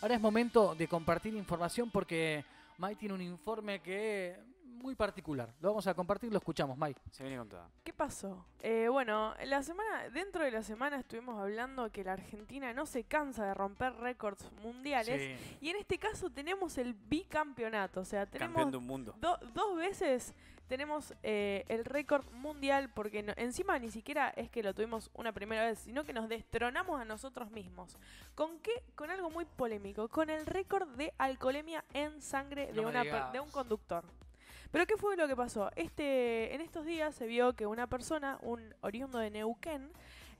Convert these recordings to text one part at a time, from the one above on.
Ahora es momento de compartir información porque Mike tiene un informe que es muy particular. Lo vamos a compartir, lo escuchamos, Mike. Se viene con toda. ¿Qué pasó? Eh, bueno, la semana, dentro de la semana estuvimos hablando que la Argentina no se cansa de romper récords mundiales. Y en este caso tenemos el bicampeonato. O sea, tenemos Campeón de un mundo. dos veces tenemos eh, el récord mundial, porque encima ni siquiera es que lo tuvimos una primera vez, sino que nos destronamos a nosotros mismos. ¿Con qué? Con algo muy polémico, con el récord de alcoholemia en sangre de, una, de un conductor. Pero ¿qué fue lo que pasó? Este, en estos días se vio que una persona, un oriundo de Neuquén,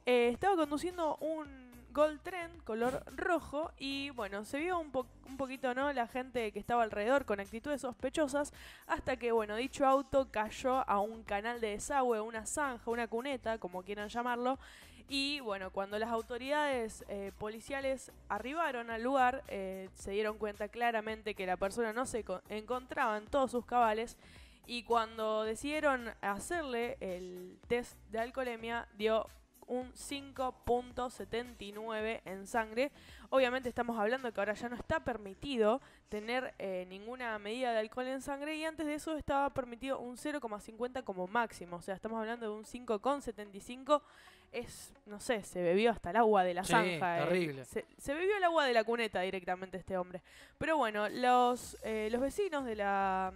eh, estaba conduciendo un Gold color rojo, y bueno, se vio un, poquito, ¿no? La gente que estaba alrededor con actitudes sospechosas, hasta que, bueno, dicho auto cayó a un canal de desagüe, una zanja, una cuneta, como quieran llamarlo, y bueno, cuando las autoridades eh, policiales arribaron al lugar, eh, se dieron cuenta claramente que la persona no se encontraba en todos sus cabales, y cuando decidieron hacerle el test de alcoholemia, dio un 5.79 en sangre. Obviamente estamos hablando que ahora ya no está permitido tener eh, ninguna medida de alcohol en sangre y antes de eso estaba permitido un 0.50 como máximo. O sea, estamos hablando de un 5.75. Es, no sé, se bebió hasta el agua de la sí, zanja. Eh. Terrible. Se, bebió el agua de la cuneta directamente este hombre. Pero bueno, los, eh, los vecinos de la,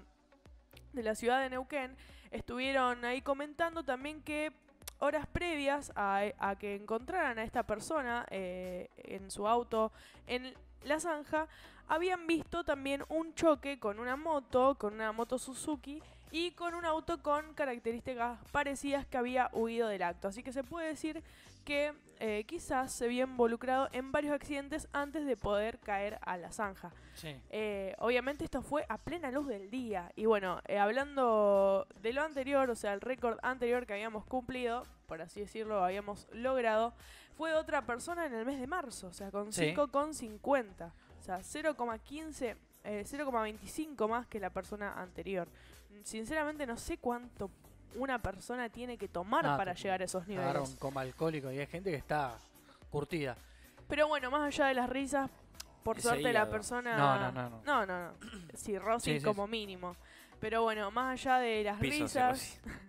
de la ciudad de Neuquén estuvieron ahí comentando también que horas previas a, que encontraran a esta persona eh, en su auto, en la zanja, habían visto también un choque con una moto, con una moto Suzuki y con un auto con características parecidas que había huido del acto. Así que se puede decir que eh, quizás se había involucrado en varios accidentes antes de poder caer a la zanja. Eh, obviamente esto fue a plena luz del día. Y bueno, eh, hablando de lo anterior, o sea, el récord anterior que habíamos cumplido, por así decirlo, habíamos logrado, fue otra persona en el mes de marzo, o sea, con 5,50. O sea, 0,15, 0,25 eh, más que la persona anterior. Sinceramente no sé cuánto una persona tiene que tomar para llegar a esos niveles. como alcohólico y hay gente que está curtida. Pero bueno, más allá de las risas, por suerte la persona... No, no, no. No, no, no. sí, sí, como mínimo. Pero bueno, más allá de las risas... Pues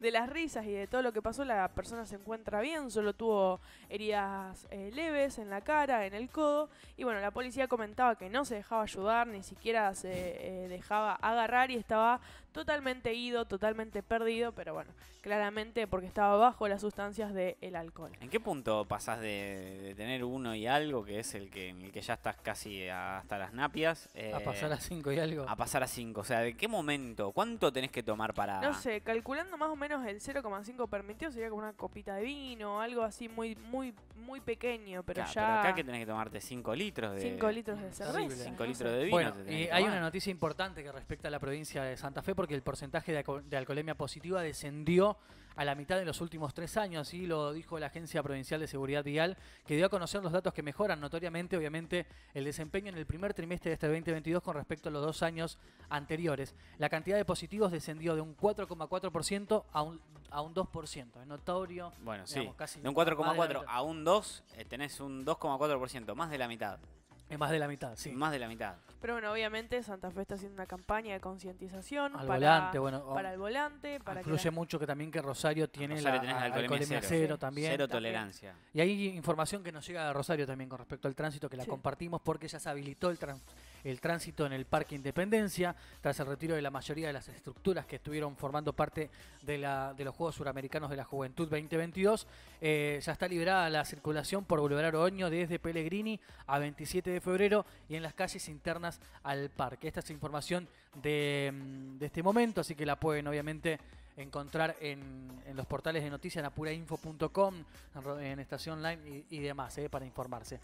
de las risas y de todo lo que pasó, la persona se encuentra bien, solo tuvo heridas eh, leves en la cara, en el codo. Y bueno, la policía comentaba que no se dejaba ayudar, ni siquiera se eh, dejaba agarrar y estaba totalmente ido, totalmente perdido, pero bueno, claramente porque estaba bajo las sustancias del alcohol. ¿En qué punto pasás de, tener uno y algo, que es el que, en el que ya estás casi hasta las napias? Eh, a pasar a cinco y algo. A pasar a cinco, o sea, ¿de qué momento? ¿Cuánto tenés que tomar para...? No sé, calculando más o menos menos el 0,5 permitido sería como una copita de vino, algo así muy muy muy pequeño, pero ya... acá que tenés que tomarte 5 litros de... 5 litros de cerveza. de vino. hay una noticia importante que respecta a la provincia de Santa Fe porque el porcentaje de alcoholemia positiva descendió a la mitad de los últimos tres años, así lo dijo la Agencia Provincial de Seguridad Vial, que dio a conocer los datos que mejoran notoriamente, obviamente, el desempeño en el primer trimestre de este 2022 con respecto a los dos años anteriores. La cantidad de positivos descendió de un 4,4% a un, a un 2%. Es notorio. Bueno, sí. de un 4,4 a un 2, eh, tenés un 2,4%, más de la mitad. Es más de la mitad, sí. Más de la mitad. Pero bueno, obviamente Santa Fe está haciendo una campaña de concientización para, volante, bueno, para el volante. Para mucho que también que Rosario tiene la, la cero, también. Cero tolerancia. Y hay información que nos llega de Rosario también con respecto al tránsito, que la compartimos porque ya se habilitó el tránsito el tránsito en el Parque Independencia, tras el retiro de la mayoría de las estructuras que estuvieron formando parte de, la, de los Juegos Suramericanos de la Juventud 2022. Eh, ya está liberada la circulación por Boulevard Oño desde Pellegrini a 27 de febrero y en las calles internas al parque. Esta es información mm, de, este momento, así que la pueden obviamente encontrar en, los portales de noticias, en apurainfo.com, en estación online y, y demás, eh, para informarse.